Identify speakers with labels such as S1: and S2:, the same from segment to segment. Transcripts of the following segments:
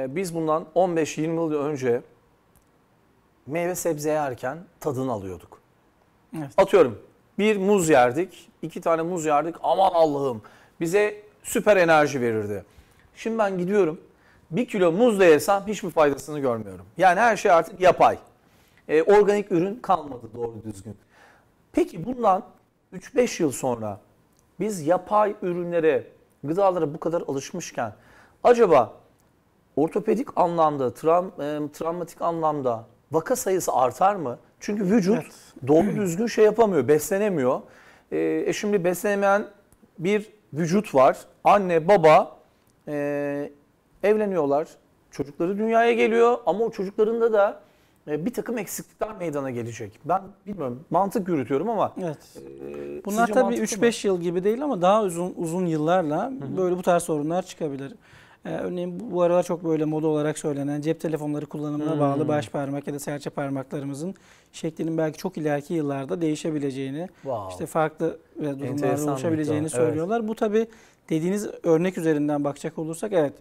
S1: Ee, biz bundan 15-20 yıl önce meyve sebze yerken tadını alıyorduk. Evet. Atıyorum bir muz yerdik, iki tane muz yerdik aman Allah'ım bize süper enerji verirdi. Şimdi ben gidiyorum bir kilo muz da yesem hiçbir faydasını görmüyorum. Yani her şey artık yapay. E, organik ürün kalmadı doğru düzgün. Peki bundan 3-5 yıl sonra biz yapay ürünlere, gıdalara bu kadar alışmışken acaba ortopedik anlamda, tram, e, travmatik anlamda vaka sayısı artar mı? Çünkü vücut evet. doğru düzgün şey yapamıyor, beslenemiyor. E, e şimdi beslenemeyen bir vücut var. Anne, baba e, evleniyorlar. Çocukları dünyaya geliyor ama o çocuklarında da e, bir takım eksiklikler meydana gelecek. Ben bilmiyorum mantık yürütüyorum ama. Evet. E, Bunlar tabii 3-5 yıl gibi değil ama
S2: daha uzun uzun yıllarla Hı-hı. böyle bu tarz sorunlar çıkabilir. Ee, örneğin bu aralar çok böyle moda olarak söylenen cep telefonları kullanımına hmm. bağlı baş parmak ya da serçe parmaklarımızın şeklinin belki çok ileriki yıllarda değişebileceğini, wow. işte farklı e, durumlarda oluşabileceğini evet. söylüyorlar. Bu tabi dediğiniz örnek üzerinden bakacak olursak evet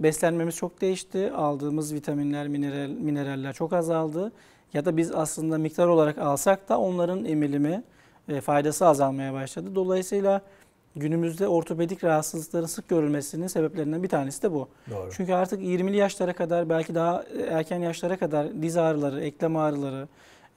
S2: beslenmemiz çok değişti. Aldığımız vitaminler, mineral, mineraller çok azaldı. Ya da biz aslında miktar olarak alsak da onların emilimi, e, faydası azalmaya başladı. Dolayısıyla günümüzde ortopedik rahatsızlıkların sık görülmesinin sebeplerinden bir tanesi de bu. Doğru. Çünkü artık 20'li yaşlara kadar belki daha erken yaşlara kadar diz ağrıları, eklem ağrıları,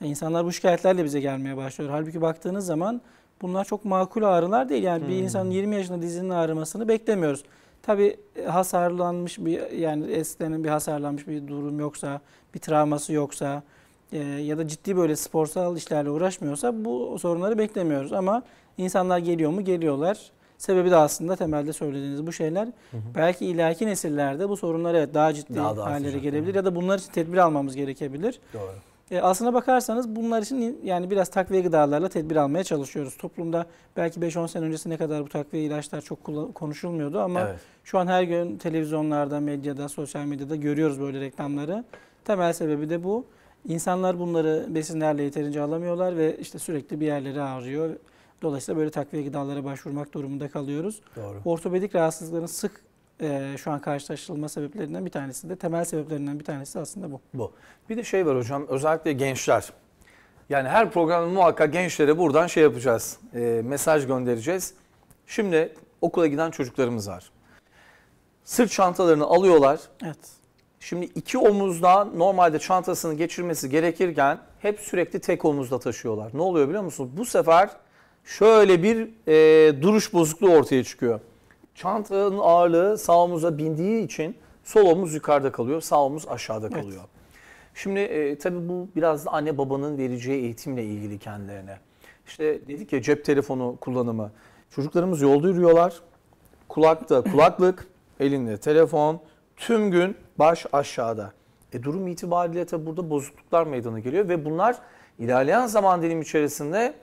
S2: e, insanlar bu şikayetlerle bize gelmeye başlıyor. Halbuki baktığınız zaman bunlar çok makul ağrılar değil. Yani hmm. bir insanın 20 yaşında dizinin ağrımasını beklemiyoruz. Tabi e, hasarlanmış bir yani eskiden bir hasarlanmış bir durum yoksa, bir travması yoksa e, ya da ciddi böyle sporsal işlerle uğraşmıyorsa bu sorunları beklemiyoruz. Ama İnsanlar geliyor mu? Geliyorlar. Sebebi de aslında temelde söylediğiniz bu şeyler. Hı hı. Belki ileriki nesillerde bu sorunlar evet daha ciddi daha da hallere gelebilir hı. ya da bunlar için tedbir almamız gerekebilir. Doğru. E, aslına bakarsanız bunlar için yani biraz takviye gıdalarla tedbir almaya çalışıyoruz. Toplumda belki 5-10 sene ne kadar bu takviye ilaçlar çok konuşulmuyordu ama evet. şu an her gün televizyonlarda, medyada, sosyal medyada görüyoruz böyle reklamları. Temel sebebi de bu. İnsanlar bunları besinlerle yeterince alamıyorlar ve işte sürekli bir yerleri ağrıyor Dolayısıyla böyle takviye gıdalara başvurmak durumunda kalıyoruz. Doğru. Ortopedik rahatsızlıkların sık e, şu an karşılaştırılma sebeplerinden bir tanesi de temel sebeplerinden bir tanesi aslında bu.
S1: Bu. Bir de şey var hocam özellikle gençler. Yani her programda muhakkak gençlere buradan şey yapacağız. E, mesaj göndereceğiz. Şimdi okula giden çocuklarımız var. Sırt çantalarını alıyorlar. Evet. Şimdi iki omuzda normalde çantasını geçirmesi gerekirken hep sürekli tek omuzda taşıyorlar. Ne oluyor biliyor musunuz? Bu sefer şöyle bir e, duruş bozukluğu ortaya çıkıyor. Çantanın ağırlığı sağ omuza bindiği için sol omuz yukarıda kalıyor, sağ omuz aşağıda kalıyor. Evet. Şimdi e, tabii bu biraz da anne babanın vereceği eğitimle ilgili kendilerine. İşte dedik ya cep telefonu kullanımı. Çocuklarımız yolda yürüyorlar. Kulakta kulaklık, elinde telefon, tüm gün baş aşağıda. E, durum itibariyle tabi burada bozukluklar meydana geliyor ve bunlar ilerleyen zaman dilim içerisinde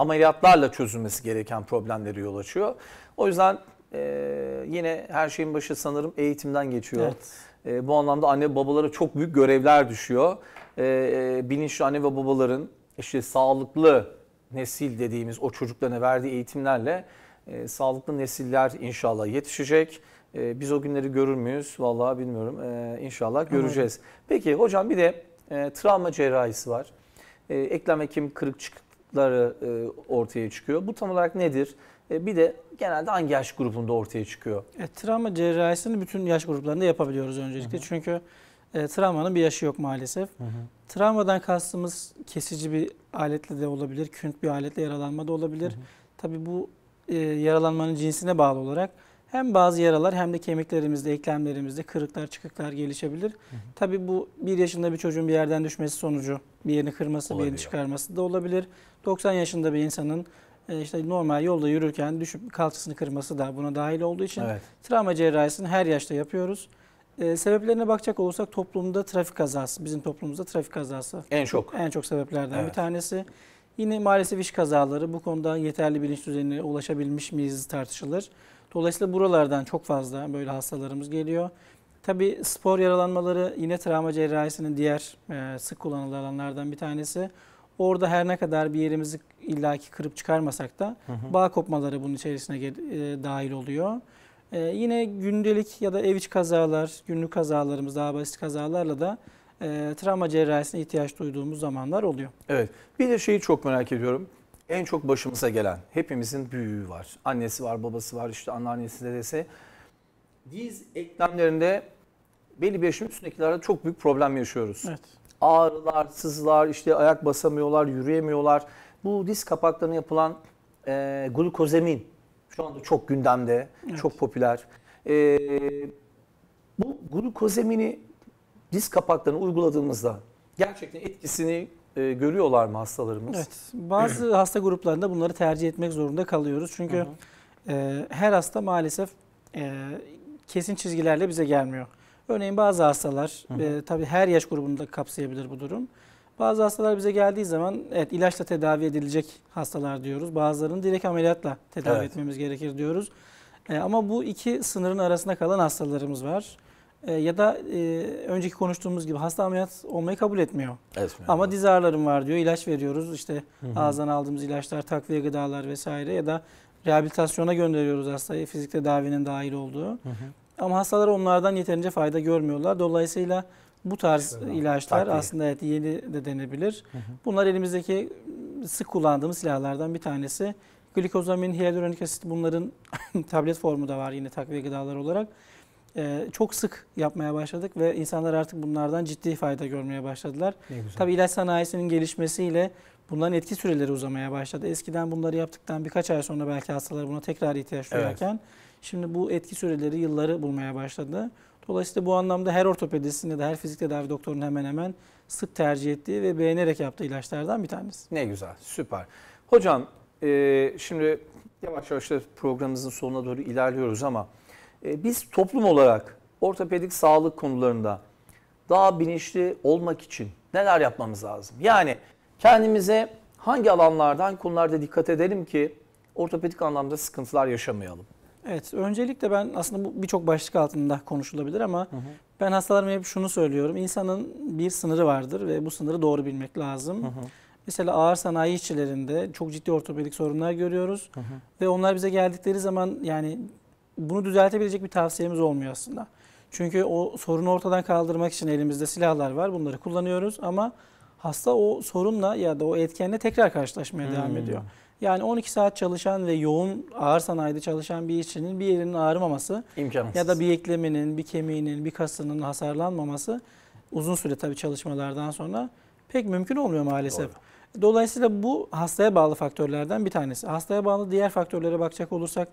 S1: ameliyatlarla çözülmesi gereken problemleri yol açıyor. O yüzden e, yine her şeyin başı sanırım eğitimden geçiyor. Evet. E, bu anlamda anne babalara çok büyük görevler düşüyor. E, bilinçli anne ve babaların işte sağlıklı nesil dediğimiz o çocuklarına verdiği eğitimlerle e, sağlıklı nesiller inşallah yetişecek. E, biz o günleri görür müyüz? Vallahi bilmiyorum. E, inşallah göreceğiz. Evet. Peki hocam bir de e, travma cerrahisi var. E, eklem ekim kırık çıkık ları e, ortaya çıkıyor. Bu tam olarak nedir? E, bir de genelde hangi yaş grubunda ortaya çıkıyor?
S2: E, travma cerrahisini bütün yaş gruplarında yapabiliyoruz öncelikle. Hı hı. Çünkü e, travmanın bir yaşı yok maalesef. Hı hı. Travmadan kastımız kesici bir aletle de olabilir, künt bir aletle yaralanma da olabilir. Hı hı. Tabii bu e, yaralanmanın cinsine bağlı olarak hem bazı yaralar hem de kemiklerimizde, eklemlerimizde kırıklar, çıkıklar gelişebilir. Hı hı. Tabii bu bir yaşında bir çocuğun bir yerden düşmesi sonucu bir yerini kırması, Olabiliyor. bir yerini çıkarması da olabilir. 90 yaşında bir insanın e, işte normal yolda yürürken düşüp kalçasını kırması da buna dahil olduğu için evet. travma cerrahisini her yaşta yapıyoruz. E, sebeplerine bakacak olursak toplumda trafik kazası, bizim toplumumuzda trafik kazası en çok en çok sebeplerden evet. bir tanesi. Yine maalesef iş kazaları bu konuda yeterli bilinç düzeyine ulaşabilmiş miyiz tartışılır. Dolayısıyla buralardan çok fazla böyle hastalarımız geliyor. Tabi spor yaralanmaları yine travma cerrahisinin diğer e, sık kullanılan alanlardan bir tanesi. Orada her ne kadar bir yerimizi illaki kırıp çıkarmasak da bağ kopmaları bunun içerisine e, dahil oluyor. E, yine gündelik ya da ev iç kazalar, günlük
S1: kazalarımız,
S2: daha basit kazalarla da travma cerrahisine ihtiyaç duyduğumuz zamanlar oluyor.
S1: Evet. Bir de şeyi çok merak ediyorum en çok başımıza gelen hepimizin büyüğü var. Annesi var, babası var, işte anneannesi, dedesi. Diz eklemlerinde belli bir yaşın üstündekilerde çok büyük problem yaşıyoruz. Evet. Ağrılar, sızlar, işte ayak basamıyorlar, yürüyemiyorlar. Bu diz kapaklarına yapılan e, glukozamin şu anda çok gündemde, evet. çok popüler. E, bu glukozamini diz kapaklarına uyguladığımızda gerçekten etkisini e, görüyorlar mı hastalarımız? Evet.
S2: Bazı hasta gruplarında bunları tercih etmek zorunda kalıyoruz. Çünkü E, her hasta maalesef e, kesin çizgilerle bize gelmiyor. Örneğin bazı hastalar, hı E, tabii her yaş grubunu da kapsayabilir bu durum. Bazı hastalar bize geldiği zaman evet ilaçla tedavi edilecek hastalar diyoruz. Bazılarını direkt ameliyatla tedavi evet. etmemiz gerekir diyoruz. E, ama bu iki sınırın arasında kalan hastalarımız var. E, ya da e, önceki konuştuğumuz gibi hasta ameliyat olmayı kabul etmiyor. Etmiyor. Ama diz ağrılarım var diyor. İlaç veriyoruz. İşte Hı-hı. ağızdan aldığımız ilaçlar, takviye gıdalar vesaire ya da rehabilitasyona gönderiyoruz hastayı. Fizik tedavinin dahil olduğu. Hı-hı. Ama hastalar onlardan yeterince fayda görmüyorlar. Dolayısıyla bu tarz evet, ilaçlar takviye. aslında evet yeni de denebilir. Hı hı. Bunlar elimizdeki sık kullandığımız silahlardan bir tanesi. Glikozamin, hyaluronik asit bunların tablet formu da var yine takviye gıdalar olarak. Ee, çok sık yapmaya başladık ve insanlar artık bunlardan ciddi fayda görmeye başladılar. Tabii ilaç sanayisinin gelişmesiyle bunların etki süreleri uzamaya başladı. Eskiden bunları yaptıktan birkaç ay sonra belki hastalar buna tekrar ihtiyaç duyarken evet. şimdi bu etki süreleri yılları bulmaya başladı. Dolayısıyla bu anlamda her ortopedistin ya her fizik tedavi doktorunun hemen hemen sık tercih ettiği ve beğenerek yaptığı ilaçlardan
S1: bir tanesi. Ne güzel, süper. Hocam e, şimdi yavaş yavaş programımızın sonuna doğru ilerliyoruz ama e, biz toplum olarak ortopedik sağlık konularında daha bilinçli olmak için neler yapmamız lazım? Yani kendimize hangi alanlardan konularda dikkat edelim ki ortopedik anlamda sıkıntılar yaşamayalım?
S2: Evet, öncelikle ben aslında bu birçok başlık altında konuşulabilir ama hı hı. ben hastalarıma hep şunu söylüyorum. İnsanın bir sınırı vardır ve bu sınırı doğru bilmek lazım. Hı hı. Mesela ağır sanayi işçilerinde çok ciddi ortopedik sorunlar görüyoruz. Hı hı. Ve onlar bize geldikleri zaman yani bunu düzeltebilecek bir tavsiyemiz olmuyor aslında. Çünkü o sorunu ortadan kaldırmak için elimizde silahlar var. Bunları kullanıyoruz ama hasta o sorunla ya da o etkenle tekrar karşılaşmaya hmm. devam ediyor. Yani 12 saat çalışan ve yoğun ağır sanayide çalışan bir işçinin bir yerinin ağrımaması İmkansız. ya da bir ekleminin, bir kemiğinin, bir kasının hasarlanmaması uzun süre tabii çalışmalardan sonra pek mümkün olmuyor maalesef. Doğru. Dolayısıyla bu hastaya bağlı faktörlerden bir tanesi. Hastaya bağlı diğer faktörlere bakacak olursak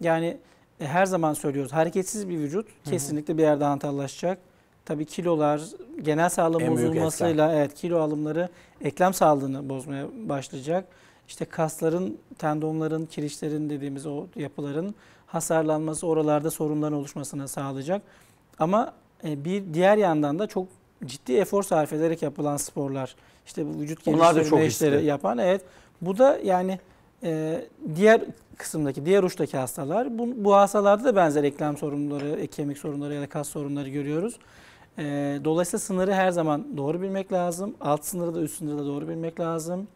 S2: yani e, her zaman söylüyoruz hareketsiz bir vücut Hı-hı. kesinlikle bir yerde hantallaşacak. Tabii kilolar genel sağlığın en bozulmasıyla evet kilo alımları eklem sağlığını bozmaya başlayacak. İşte kasların, tendonların, kirişlerin dediğimiz o yapıların hasarlanması oralarda sorunların oluşmasına sağlayacak. Ama e, bir diğer yandan da çok ciddi efor sarf ederek yapılan sporlar. İşte bu vücut geliştirme işleri yapan evet. Bu da yani ee, diğer kısımdaki, diğer uçtaki hastalar, bu, bu hastalarda da benzer eklem sorunları, kemik sorunları ya da kas sorunları görüyoruz. Ee, dolayısıyla sınırı her zaman doğru bilmek lazım. Alt sınırı da üst sınırı da doğru bilmek lazım.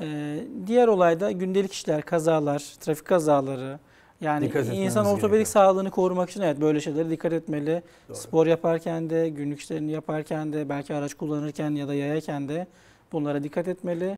S2: Ee, diğer olayda gündelik işler, kazalar, trafik kazaları, yani insan ortopedik gerekiyor. sağlığını korumak için evet böyle şeylere dikkat etmeli. Doğru. Spor yaparken de, günlük işlerini yaparken de, belki araç kullanırken ya da yayarken de bunlara dikkat etmeli.